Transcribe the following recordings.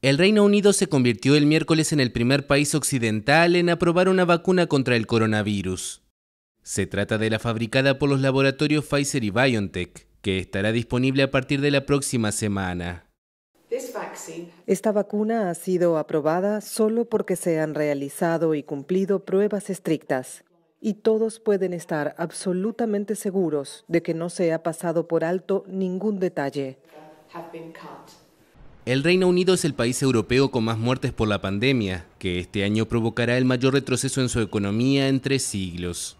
El Reino Unido se convirtió el miércoles en el primer país occidental en aprobar una vacuna contra el coronavirus. Se trata de la fabricada por los laboratorios Pfizer y BioNTech, que estará disponible a partir de la próxima semana. Esta vacuna ha sido aprobada solo porque se han realizado y cumplido pruebas estrictas, y todos pueden estar absolutamente seguros de que no se ha pasado por alto ningún detalle. El Reino Unido es el país europeo con más muertes por la pandemia, que este año provocará el mayor retroceso en su economía en tres siglos.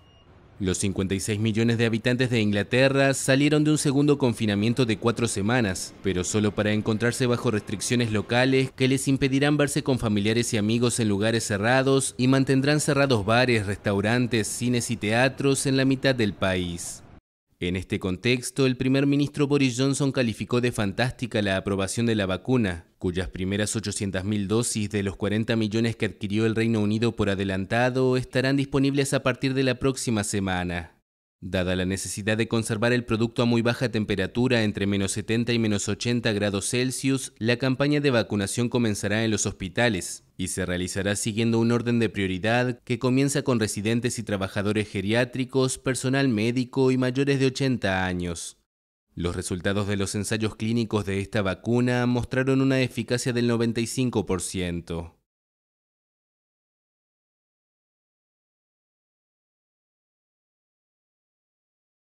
Los 56 millones de habitantes de Inglaterra salieron de un segundo confinamiento de cuatro semanas, pero solo para encontrarse bajo restricciones locales que les impedirán verse con familiares y amigos en lugares cerrados y mantendrán cerrados bares, restaurantes, cines y teatros en la mitad del país. En este contexto, el primer ministro Boris Johnson calificó de fantástica la aprobación de la vacuna, cuyas primeras 800.000 dosis de los 40 millones que adquirió el Reino Unido por adelantado estarán disponibles a partir de la próxima semana. Dada la necesidad de conservar el producto a muy baja temperatura, entre menos 70 y menos 80 grados Celsius, la campaña de vacunación comenzará en los hospitales y se realizará siguiendo un orden de prioridad que comienza con residentes y trabajadores geriátricos, personal médico y mayores de 80 años. Los resultados de los ensayos clínicos de esta vacuna mostraron una eficacia del 95%.